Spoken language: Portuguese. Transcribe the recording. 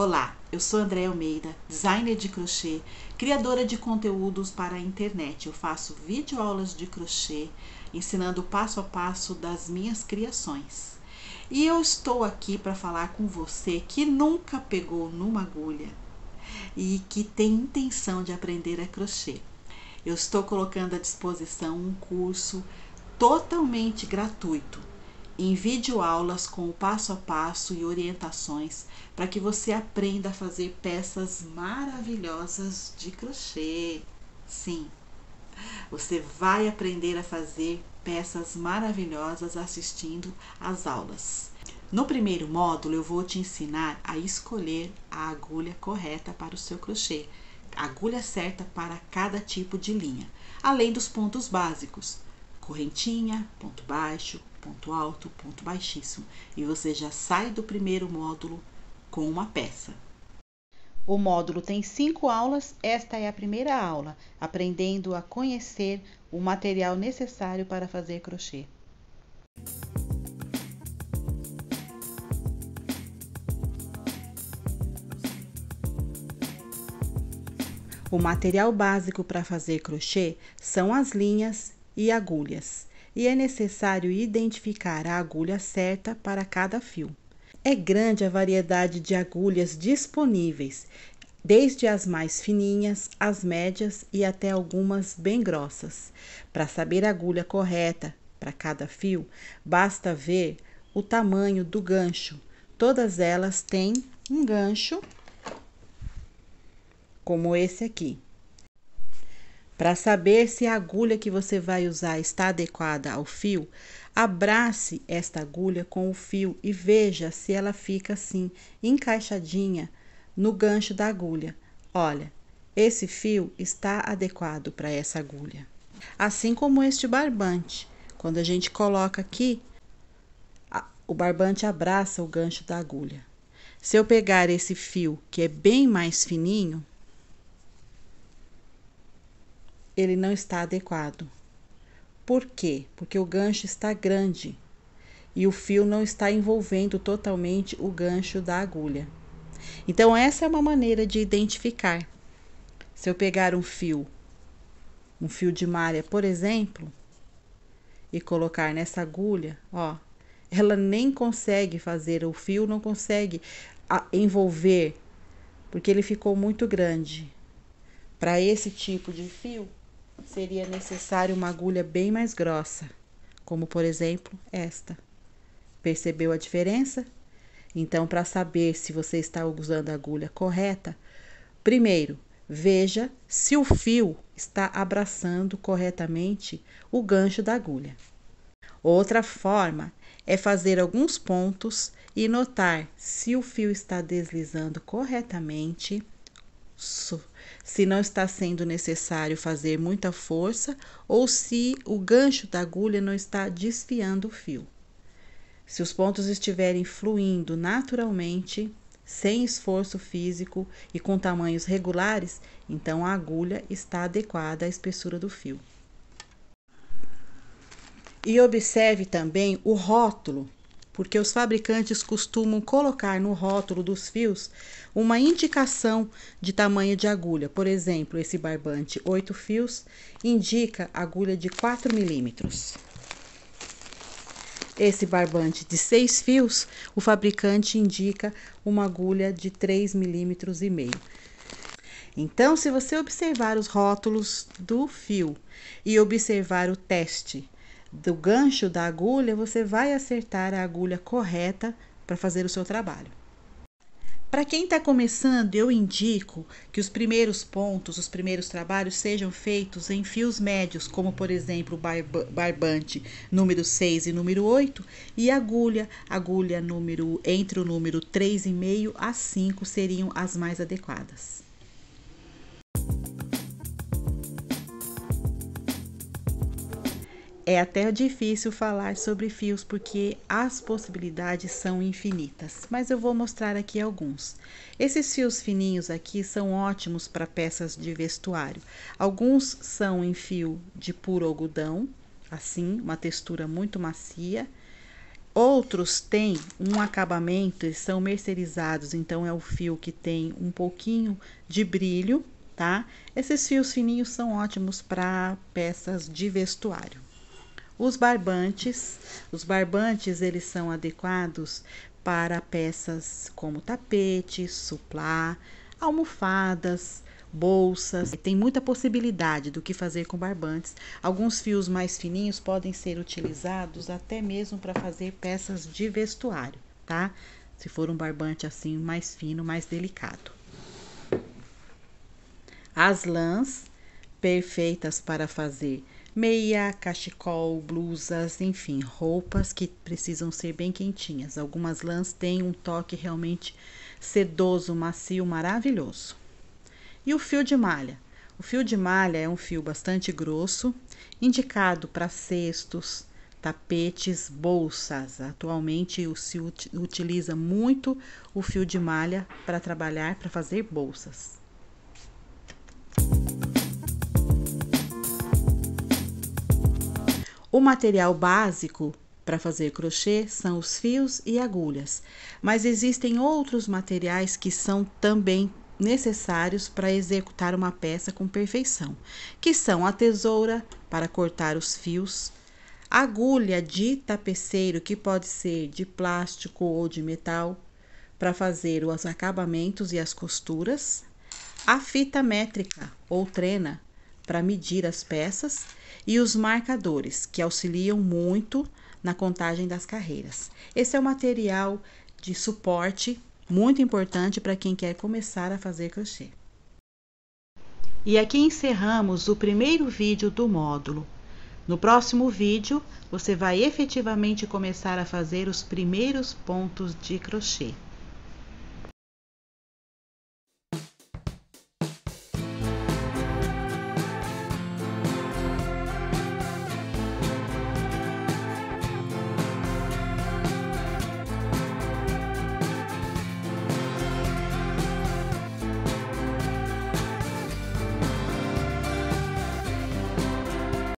Olá, eu sou Andréa Almeida, designer de crochê, criadora de conteúdos para a internet. Eu faço videoaulas de crochê, ensinando passo a passo das minhas criações. E eu estou aqui para falar com você que nunca pegou numa agulha e que tem intenção de aprender a crochê. Eu estou colocando à disposição um curso totalmente gratuito em videoaulas com o passo a passo e orientações para que você aprenda a fazer peças maravilhosas de crochê. Sim, você vai aprender a fazer peças maravilhosas assistindo às aulas. No primeiro módulo, eu vou te ensinar a escolher a agulha correta para o seu crochê, a agulha certa para cada tipo de linha, além dos pontos básicos: correntinha, ponto baixo, ponto alto, ponto baixíssimo, e você já sai do primeiro módulo com uma peça. O módulo tem cinco aulas, esta é a primeira aula, aprendendo a conhecer o material necessário para fazer crochê. O material básico para fazer crochê são as linhas e agulhas e é necessário identificar a agulha certa para cada fio. É grande a variedade de agulhas disponíveis, desde as mais fininhas, as médias e até algumas bem grossas. Para saber a agulha correta para cada fio, basta ver o tamanho do gancho. Todas elas têm um gancho como esse aqui. Para saber se a agulha que você vai usar está adequada ao fio, abrace esta agulha com o fio e veja se ela fica assim, encaixadinha no gancho da agulha. Olha, esse fio está adequado para essa agulha. Assim como este barbante, quando a gente coloca aqui, o barbante abraça o gancho da agulha. Se eu pegar esse fio que é bem mais fininho, ele não está adequado. Por quê? Porque o gancho está grande e o fio não está envolvendo totalmente o gancho da agulha. Então, essa é uma maneira de identificar. Se eu pegar um fio, um fio de malha, por exemplo, e colocar nessa agulha, ó, ela nem consegue fazer, o fio não consegue envolver, porque ele ficou muito grande. Para esse tipo de fio, seria necessário uma agulha bem mais grossa, como por exemplo esta. Percebeu a diferença? Então, para saber se você está usando a agulha correta, primeiro veja se o fio está abraçando corretamente o gancho da agulha. Outra forma é fazer alguns pontos e notar se o fio está deslizando corretamente se não está sendo necessário fazer muita força ou se o gancho da agulha não está desfiando o fio. Se os pontos estiverem fluindo naturalmente, sem esforço físico e com tamanhos regulares, então a agulha está adequada à espessura do fio. E observe também o rótulo porque os fabricantes costumam colocar no rótulo dos fios uma indicação de tamanho de agulha. Por exemplo, esse barbante 8 fios indica agulha de 4 milímetros. Esse barbante de 6 fios, o fabricante indica uma agulha de 3 milímetros e meio. Então, se você observar os rótulos do fio e observar o teste do gancho da agulha, você vai acertar a agulha correta para fazer o seu trabalho. Para quem está começando, eu indico que os primeiros pontos, os primeiros trabalhos sejam feitos em fios médios, como por exemplo o barbante número 6 e número 8, e agulha, agulha número entre o número 3,5 a 5 seriam as mais adequadas. É até difícil falar sobre fios porque as possibilidades são infinitas, mas eu vou mostrar aqui alguns. Esses fios fininhos aqui são ótimos para peças de vestuário. Alguns são em fio de puro algodão, assim, uma textura muito macia. Outros têm um acabamento e são mercerizados, então é o fio que tem um pouquinho de brilho, tá? Esses fios fininhos são ótimos para peças de vestuário. Os barbantes, os barbantes eles são adequados para peças como tapete, suplá, almofadas, bolsas. Tem muita possibilidade do que fazer com barbantes. Alguns fios mais fininhos podem ser utilizados até mesmo para fazer peças de vestuário, tá? Se for um barbante assim mais fino, mais delicado. As lãs perfeitas para fazer meia, cachecol, blusas, enfim, roupas que precisam ser bem quentinhas. Algumas lãs têm um toque realmente sedoso, macio, maravilhoso. E o fio de malha? O fio de malha é um fio bastante grosso, indicado para cestos, tapetes, bolsas. Atualmente se utiliza muito o fio de malha para trabalhar, para fazer bolsas. O material básico para fazer crochê são os fios e agulhas, mas existem outros materiais que são também necessários para executar uma peça com perfeição, que são a tesoura para cortar os fios, agulha de tapeceiro que pode ser de plástico ou de metal para fazer os acabamentos e as costuras, a fita métrica ou trena para medir as peças e os marcadores, que auxiliam muito na contagem das carreiras. Esse é um material de suporte muito importante para quem quer começar a fazer crochê. E aqui encerramos o primeiro vídeo do módulo. No próximo vídeo, você vai efetivamente começar a fazer os primeiros pontos de crochê.